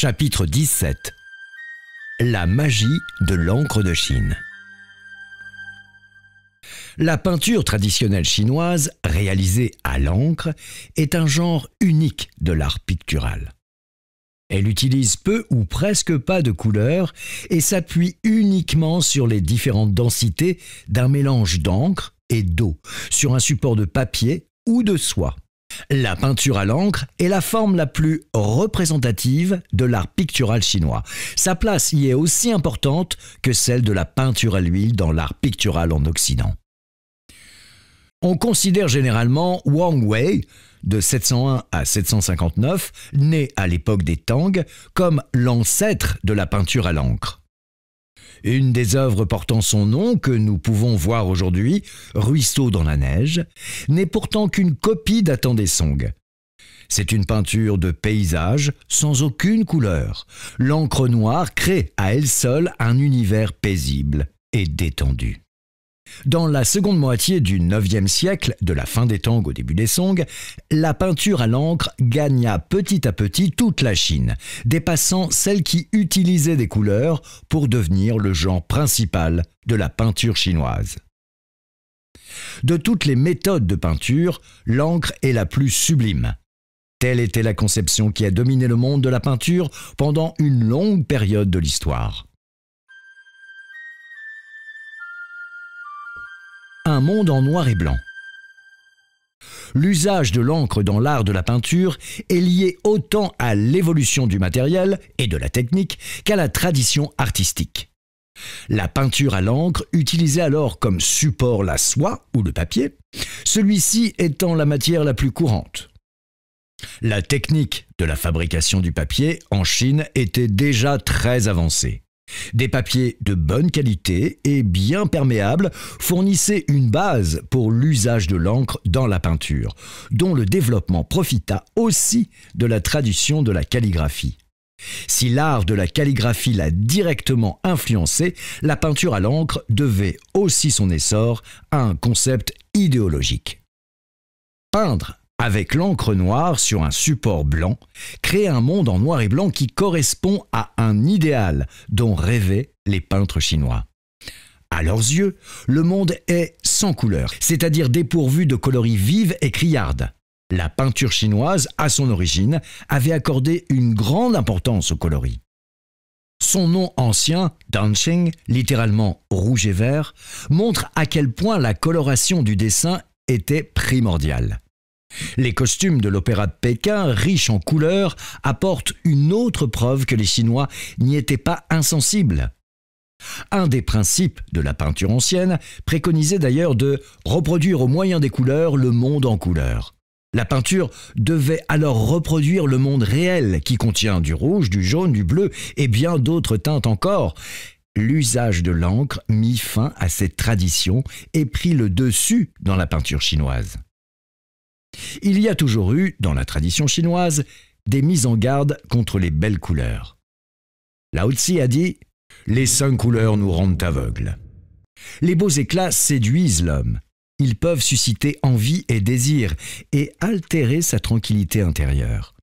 Chapitre 17 La magie de l'encre de Chine La peinture traditionnelle chinoise, réalisée à l'encre, est un genre unique de l'art pictural. Elle utilise peu ou presque pas de couleurs et s'appuie uniquement sur les différentes densités d'un mélange d'encre et d'eau sur un support de papier ou de soie. La peinture à l'encre est la forme la plus représentative de l'art pictural chinois. Sa place y est aussi importante que celle de la peinture à l'huile dans l'art pictural en Occident. On considère généralement Wang Wei, de 701 à 759, né à l'époque des Tang, comme l'ancêtre de la peinture à l'encre. Une des œuvres portant son nom, que nous pouvons voir aujourd'hui, Ruisseau dans la neige, n'est pourtant qu'une copie d'Atan C'est une peinture de paysage sans aucune couleur. L'encre noire crée à elle seule un univers paisible et détendu. Dans la seconde moitié du IXe siècle, de la fin des Tang au début des Song, la peinture à l'encre gagna petit à petit toute la Chine, dépassant celle qui utilisait des couleurs pour devenir le genre principal de la peinture chinoise. De toutes les méthodes de peinture, l'encre est la plus sublime. Telle était la conception qui a dominé le monde de la peinture pendant une longue période de l'histoire. monde en noir et blanc. L'usage de l'encre dans l'art de la peinture est lié autant à l'évolution du matériel et de la technique qu'à la tradition artistique. La peinture à l'encre utilisait alors comme support la soie ou le papier, celui-ci étant la matière la plus courante. La technique de la fabrication du papier en Chine était déjà très avancée. Des papiers de bonne qualité et bien perméables fournissaient une base pour l'usage de l'encre dans la peinture, dont le développement profita aussi de la traduction de la calligraphie. Si l'art de la calligraphie l'a directement influencé, la peinture à l'encre devait aussi son essor à un concept idéologique. Peindre avec l'encre noire sur un support blanc, créer un monde en noir et blanc qui correspond à un idéal dont rêvaient les peintres chinois. À leurs yeux, le monde est sans couleur, c'est-à-dire dépourvu de coloris vives et criardes. La peinture chinoise, à son origine, avait accordé une grande importance aux coloris. Son nom ancien, Dancing, littéralement rouge et vert, montre à quel point la coloration du dessin était primordiale. Les costumes de l'Opéra de Pékin, riches en couleurs, apportent une autre preuve que les Chinois n'y étaient pas insensibles. Un des principes de la peinture ancienne préconisait d'ailleurs de reproduire au moyen des couleurs le monde en couleurs. La peinture devait alors reproduire le monde réel qui contient du rouge, du jaune, du bleu et bien d'autres teintes encore. L'usage de l'encre mit fin à cette tradition et prit le dessus dans la peinture chinoise. Il y a toujours eu, dans la tradition chinoise, des mises en garde contre les belles couleurs. Lao Tzu a dit Les cinq couleurs nous rendent aveugles. Les beaux éclats séduisent l'homme. Ils peuvent susciter envie et désir et altérer sa tranquillité intérieure.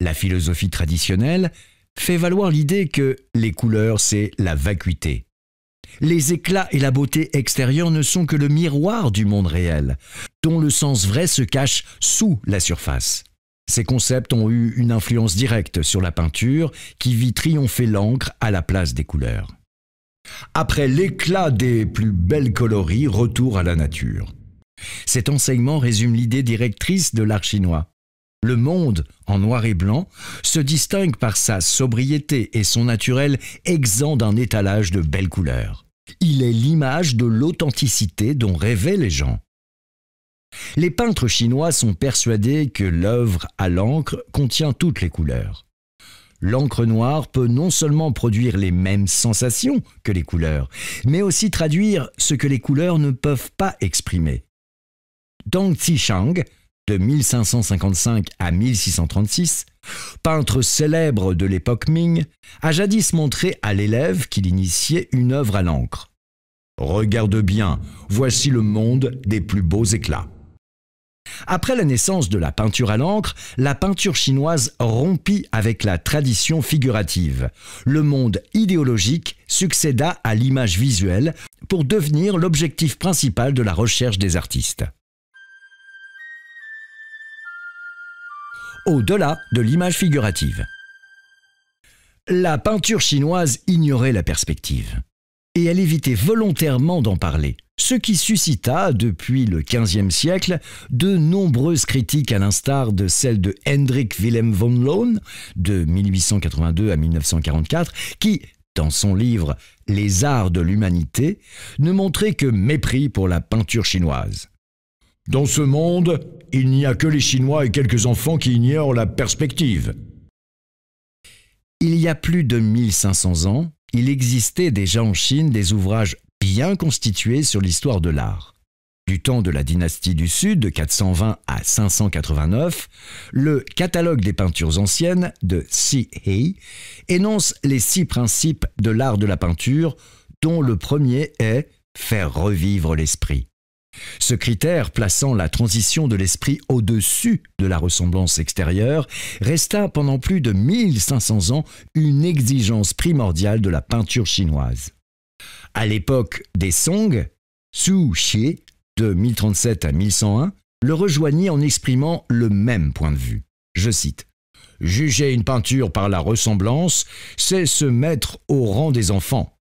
La philosophie traditionnelle fait valoir l'idée que les couleurs, c'est la vacuité, les éclats et la beauté extérieure ne sont que le miroir du monde réel, dont le sens vrai se cache sous la surface. Ces concepts ont eu une influence directe sur la peinture, qui vit triompher l'encre à la place des couleurs. Après l'éclat des plus belles coloris, retour à la nature. Cet enseignement résume l'idée directrice de l'art chinois. Le monde, en noir et blanc, se distingue par sa sobriété et son naturel exempt d'un étalage de belles couleurs. Il est l'image de l'authenticité dont rêvaient les gens. Les peintres chinois sont persuadés que l'œuvre à l'encre contient toutes les couleurs. L'encre noire peut non seulement produire les mêmes sensations que les couleurs, mais aussi traduire ce que les couleurs ne peuvent pas exprimer. Dong Zishang, de 1555 à 1636, peintre célèbre de l'époque Ming, a jadis montré à l'élève qu'il initiait une œuvre à l'encre. Regarde bien, voici le monde des plus beaux éclats. Après la naissance de la peinture à l'encre, la peinture chinoise rompit avec la tradition figurative. Le monde idéologique succéda à l'image visuelle pour devenir l'objectif principal de la recherche des artistes. au-delà de l'image figurative. La peinture chinoise ignorait la perspective, et elle évitait volontairement d'en parler, ce qui suscita, depuis le XVe siècle, de nombreuses critiques à l'instar de celle de Hendrik Willem von Loon, de 1882 à 1944, qui, dans son livre Les arts de l'humanité, ne montrait que mépris pour la peinture chinoise. Dans ce monde, il n'y a que les Chinois et quelques enfants qui ignorent la perspective. Il y a plus de 1500 ans, il existait déjà en Chine des ouvrages bien constitués sur l'histoire de l'art. Du temps de la dynastie du Sud, de 420 à 589, le Catalogue des peintures anciennes de Si Hei énonce les six principes de l'art de la peinture, dont le premier est faire revivre l'esprit. Ce critère plaçant la transition de l'esprit au-dessus de la ressemblance extérieure resta pendant plus de 1500 ans une exigence primordiale de la peinture chinoise. À l'époque des Song, Su Xie, de 1037 à 1101, le rejoignit en exprimant le même point de vue. Je cite Juger une peinture par la ressemblance, c'est se mettre au rang des enfants.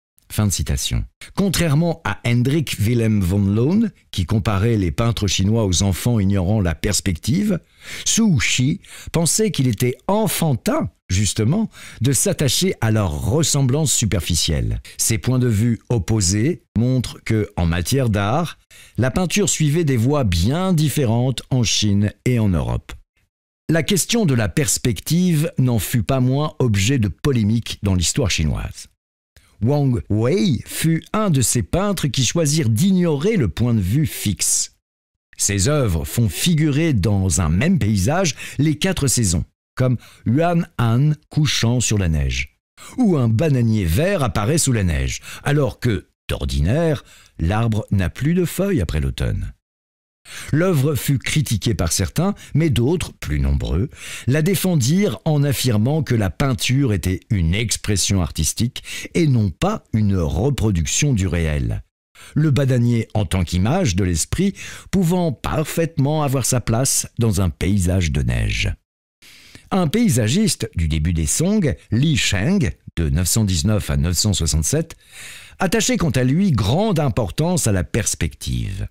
Contrairement à Hendrik Willem von Loon, qui comparait les peintres chinois aux enfants ignorant la perspective, Su Shi pensait qu'il était enfantin, justement, de s'attacher à leur ressemblance superficielle. Ces points de vue opposés montrent que, en matière d'art, la peinture suivait des voies bien différentes en Chine et en Europe. La question de la perspective n'en fut pas moins objet de polémique dans l'histoire chinoise. Wang Wei fut un de ces peintres qui choisirent d'ignorer le point de vue fixe. Ses œuvres font figurer dans un même paysage les quatre saisons, comme Yuan Han couchant sur la neige, ou un bananier vert apparaît sous la neige, alors que, d'ordinaire, l'arbre n'a plus de feuilles après l'automne. L'œuvre fut critiquée par certains, mais d'autres, plus nombreux, la défendirent en affirmant que la peinture était une expression artistique et non pas une reproduction du réel. Le badanier en tant qu'image de l'esprit pouvant parfaitement avoir sa place dans un paysage de neige. Un paysagiste du début des Song, Li Sheng, de 919 à 967, attachait quant à lui grande importance à la perspective.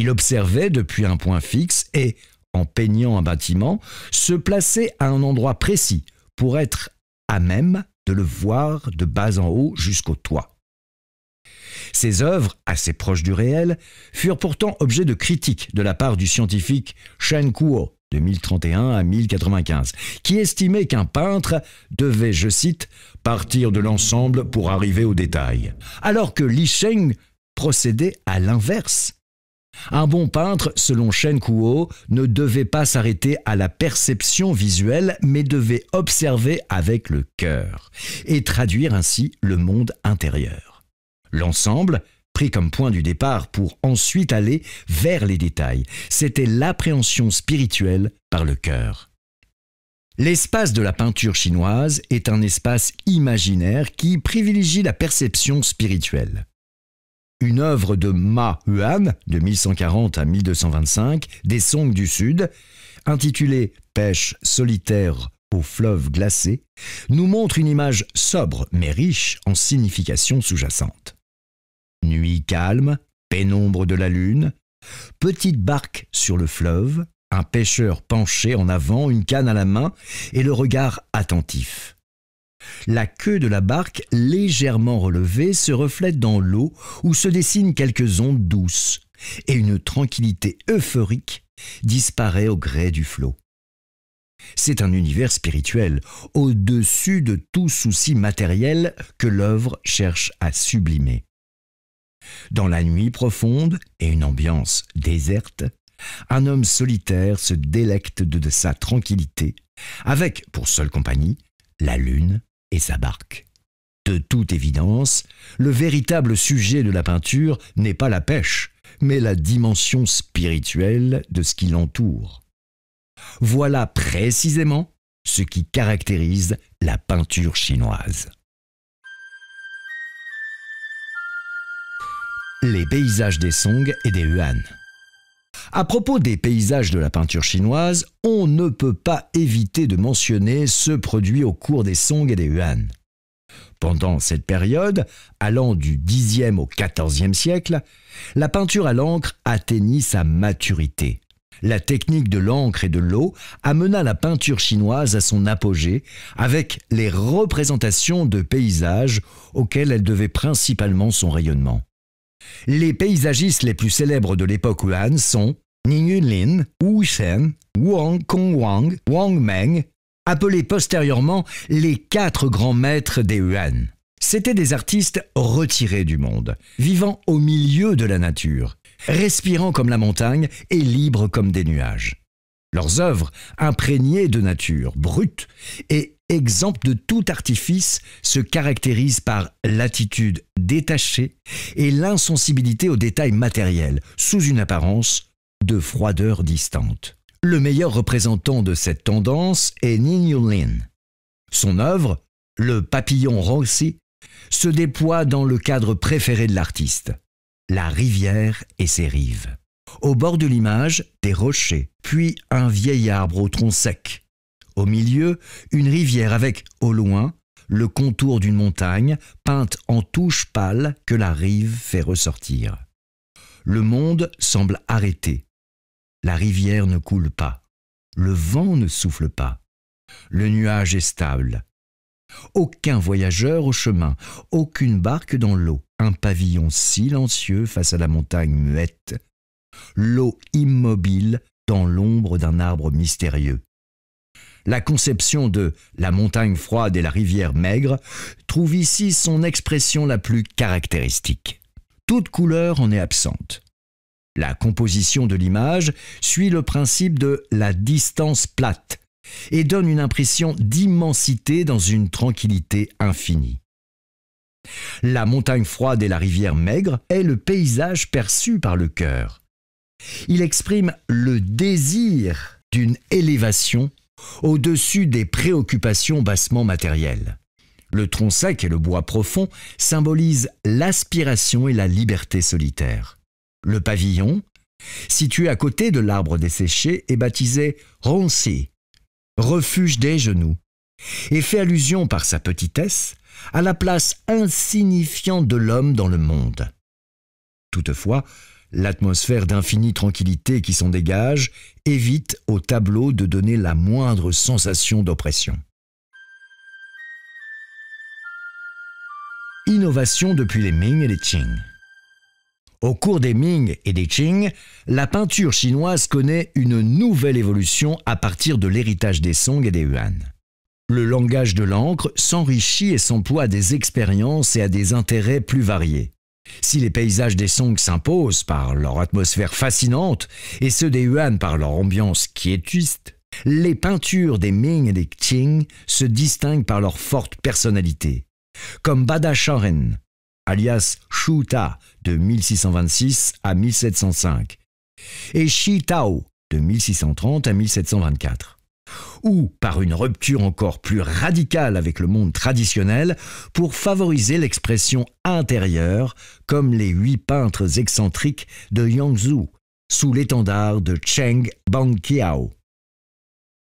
Il observait depuis un point fixe et, en peignant un bâtiment, se plaçait à un endroit précis pour être à même de le voir de bas en haut jusqu'au toit. Ses œuvres, assez proches du réel, furent pourtant objet de critiques de la part du scientifique Shen Kuo de 1031 à 1095, qui estimait qu'un peintre devait, je cite, partir de l'ensemble pour arriver au détail, alors que Li Sheng procédait à l'inverse un bon peintre, selon Shen Kuo, ne devait pas s'arrêter à la perception visuelle, mais devait observer avec le cœur, et traduire ainsi le monde intérieur. L'ensemble, pris comme point du départ pour ensuite aller vers les détails, c'était l'appréhension spirituelle par le cœur. L'espace de la peinture chinoise est un espace imaginaire qui privilégie la perception spirituelle une œuvre de Ma Huan de 1140 à 1225 des Song du Sud, intitulée Pêche solitaire au fleuve glacé, nous montre une image sobre mais riche en significations sous-jacentes. Nuit calme, pénombre de la lune, petite barque sur le fleuve, un pêcheur penché en avant, une canne à la main et le regard attentif. La queue de la barque, légèrement relevée, se reflète dans l'eau où se dessinent quelques ondes douces, et une tranquillité euphorique disparaît au gré du flot. C'est un univers spirituel, au-dessus de tout souci matériel que l'œuvre cherche à sublimer. Dans la nuit profonde et une ambiance déserte, un homme solitaire se délecte de, sa tranquillité, avec pour seule compagnie la lune et sa barque. De toute évidence, le véritable sujet de la peinture n'est pas la pêche, mais la dimension spirituelle de ce qui l'entoure. Voilà précisément ce qui caractérise la peinture chinoise. Les paysages des Song et des Yuan. À propos des paysages de la peinture chinoise, on ne peut pas éviter de mentionner ce produit au cours des Song et des Yuan. Pendant cette période, allant du Xe au XIVe siècle, la peinture à l'encre atteignit sa maturité. La technique de l'encre et de l'eau amena la peinture chinoise à son apogée avec les représentations de paysages auxquels elle devait principalement son rayonnement. Les paysagistes les plus célèbres de l'époque Yuan sont Ning Yunlin, Wu Shen, Wang Kongwang, Wang Meng, appelés postérieurement les quatre grands maîtres des Yuan. C'étaient des artistes retirés du monde, vivant au milieu de la nature, respirant comme la montagne et libres comme des nuages. Leurs œuvres, imprégnées de nature brute et Exemple de tout artifice, se caractérise par l'attitude détachée et l'insensibilité aux détails matériels, sous une apparence de froideur distante. Le meilleur représentant de cette tendance est Nino Lin. Son œuvre, Le papillon Rossi, se déploie dans le cadre préféré de l'artiste, la rivière et ses rives. Au bord de l'image, des rochers, puis un vieil arbre au tronc sec, au milieu, une rivière avec, au loin, le contour d'une montagne peinte en touches pâles que la rive fait ressortir. Le monde semble arrêté. La rivière ne coule pas. Le vent ne souffle pas. Le nuage est stable. Aucun voyageur au chemin, aucune barque dans l'eau, un pavillon silencieux face à la montagne muette, l'eau immobile dans l'ombre d'un arbre mystérieux. La conception de la montagne froide et la rivière maigre trouve ici son expression la plus caractéristique. Toute couleur en est absente. La composition de l'image suit le principe de la distance plate et donne une impression d'immensité dans une tranquillité infinie. La montagne froide et la rivière maigre est le paysage perçu par le cœur. Il exprime le désir d'une élévation au-dessus des préoccupations bassement matérielles. Le tronc sec et le bois profond symbolisent l'aspiration et la liberté solitaire. Le pavillon, situé à côté de l'arbre desséché, est baptisé Roncé, refuge des genoux, et fait allusion par sa petitesse à la place insignifiante de l'homme dans le monde. Toutefois, L'atmosphère d'infinie tranquillité qui s'en dégage évite au tableau de donner la moindre sensation d'oppression. Innovation depuis les Ming et les Qing. Au cours des Ming et des Qing, la peinture chinoise connaît une nouvelle évolution à partir de l'héritage des Song et des Yuan. Le langage de l'encre s'enrichit et s'emploie à des expériences et à des intérêts plus variés. Si les paysages des Song s'imposent par leur atmosphère fascinante et ceux des Yuan par leur ambiance quiétiste, les peintures des Ming et des Qing se distinguent par leur forte personnalité, comme Bada Shanren, alias ta de 1626 à 1705, et Shi Tao de 1630 à 1724 ou par une rupture encore plus radicale avec le monde traditionnel pour favoriser l'expression intérieure, comme les huit peintres excentriques de Yangzhou, sous l'étendard de Cheng Bangqiao.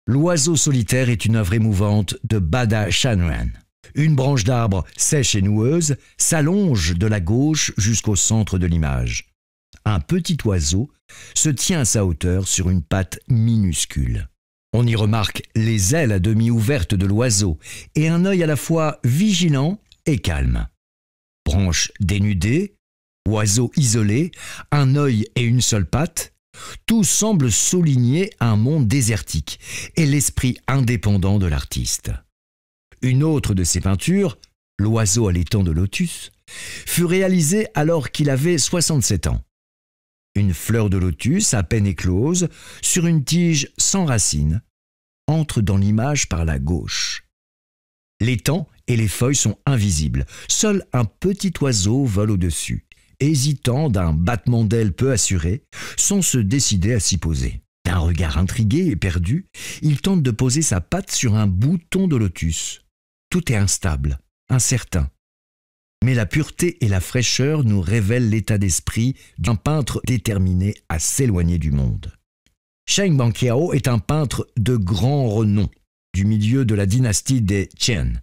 L'oiseau solitaire est une œuvre émouvante de Bada Shanren. Une branche d'arbre sèche et noueuse s'allonge de la gauche jusqu'au centre de l'image. Un petit oiseau se tient à sa hauteur sur une patte minuscule. On y remarque les ailes à demi ouvertes de l'oiseau et un œil à la fois vigilant et calme. Branche dénudée, oiseau isolé, un œil et une seule patte, tout semble souligner un monde désertique et l'esprit indépendant de l'artiste. Une autre de ses peintures, L'oiseau à l'étang de Lotus, fut réalisée alors qu'il avait 67 ans une fleur de lotus à peine éclose, sur une tige sans racine, entre dans l'image par la gauche. Les L'étang et les feuilles sont invisibles, seul un petit oiseau vole au-dessus, hésitant d'un battement d'ailes peu assuré, sans se décider à s'y poser. D'un regard intrigué et perdu, il tente de poser sa patte sur un bouton de lotus. Tout est instable, incertain, mais la pureté et la fraîcheur nous révèlent l'état d'esprit d'un peintre déterminé à s'éloigner du monde. Sheng Banqiao est un peintre de grand renom du milieu de la dynastie des Qian.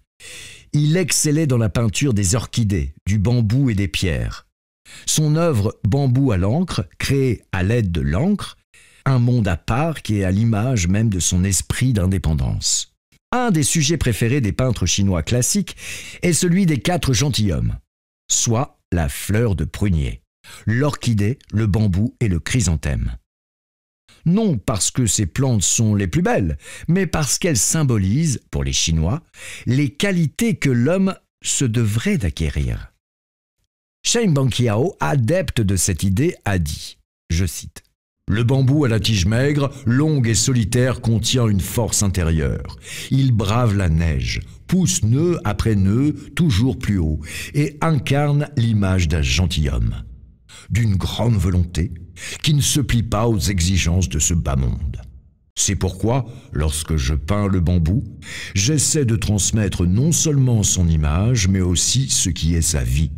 Il excellait dans la peinture des orchidées, du bambou et des pierres. Son œuvre Bambou à l'encre, créée à l'aide de l'encre, un monde à part qui est à l'image même de son esprit d'indépendance. Un des sujets préférés des peintres chinois classiques est celui des quatre gentilshommes, soit la fleur de prunier, l'orchidée, le bambou et le chrysanthème. Non parce que ces plantes sont les plus belles, mais parce qu'elles symbolisent, pour les Chinois, les qualités que l'homme se devrait d'acquérir. Shen Banqiao, adepte de cette idée, a dit, je cite, le bambou à la tige maigre, longue et solitaire, contient une force intérieure. Il brave la neige, pousse nœud après nœud toujours plus haut et incarne l'image d'un gentilhomme, d'une grande volonté qui ne se plie pas aux exigences de ce bas monde. C'est pourquoi, lorsque je peins le bambou, j'essaie de transmettre non seulement son image, mais aussi ce qui est sa vie.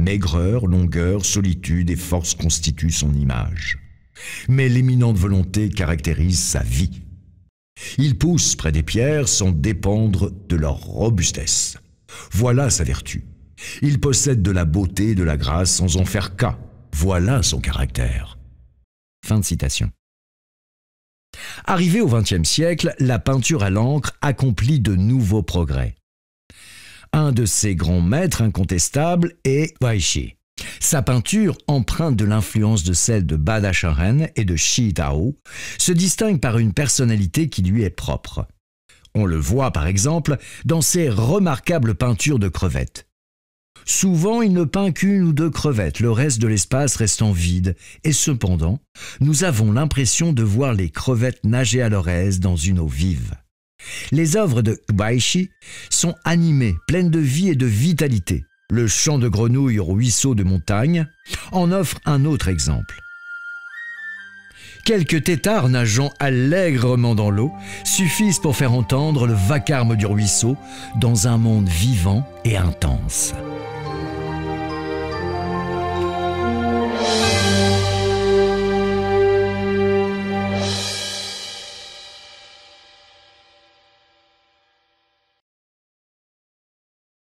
Maigreur, longueur, solitude et force constituent son image. Mais l'éminente volonté caractérise sa vie. Il pousse près des pierres sans dépendre de leur robustesse. Voilà sa vertu. Il possède de la beauté et de la grâce sans en faire cas. Voilà son caractère. Fin de citation. Arrivé au XXe siècle, la peinture à l'encre accomplit de nouveaux progrès. Un de ses grands maîtres incontestables est Baishi. Sa peinture, empreinte de l'influence de celle de Badacharen et de Shi se distingue par une personnalité qui lui est propre. On le voit par exemple dans ses remarquables peintures de crevettes. Souvent, il ne peint qu'une ou deux crevettes, le reste de l'espace restant vide, et cependant, nous avons l'impression de voir les crevettes nager à leur aise dans une eau vive. Les œuvres de Kubaishi sont animées, pleines de vie et de vitalité le champ de grenouilles ruisseau de montagne, en offre un autre exemple. Quelques têtards nageant allègrement dans l'eau suffisent pour faire entendre le vacarme du ruisseau dans un monde vivant et intense.